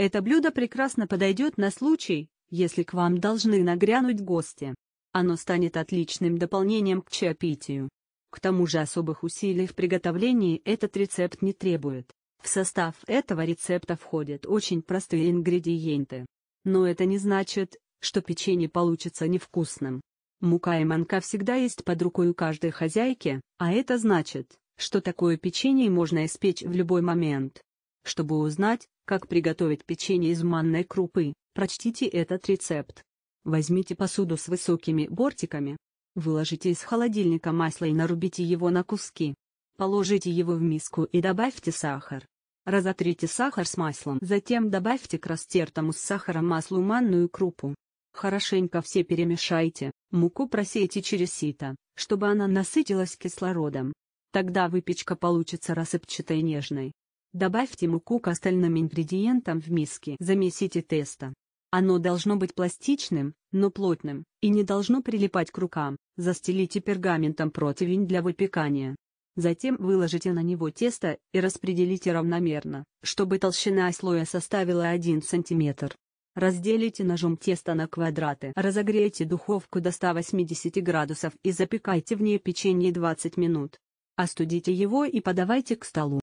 Это блюдо прекрасно подойдет на случай, если к вам должны нагрянуть гости. Оно станет отличным дополнением к чаепитию. К тому же особых усилий в приготовлении этот рецепт не требует. В состав этого рецепта входят очень простые ингредиенты. Но это не значит, что печенье получится невкусным. Мука и манка всегда есть под рукой у каждой хозяйки, а это значит, что такое печенье можно испечь в любой момент. Чтобы узнать, как приготовить печенье из манной крупы, прочтите этот рецепт. Возьмите посуду с высокими бортиками. Выложите из холодильника масло и нарубите его на куски. Положите его в миску и добавьте сахар. Разотрите сахар с маслом, затем добавьте к растертому с сахаром маслу манную крупу. Хорошенько все перемешайте, муку просейте через сито, чтобы она насытилась кислородом. Тогда выпечка получится рассыпчатой и нежной. Добавьте муку к остальным ингредиентам в миске. Замесите тесто. Оно должно быть пластичным, но плотным, и не должно прилипать к рукам. Застелите пергаментом противень для выпекания. Затем выложите на него тесто и распределите равномерно, чтобы толщина слоя составила 1 см. Разделите ножом тесто на квадраты. Разогрейте духовку до 180 градусов и запекайте в ней печенье 20 минут. Остудите его и подавайте к столу.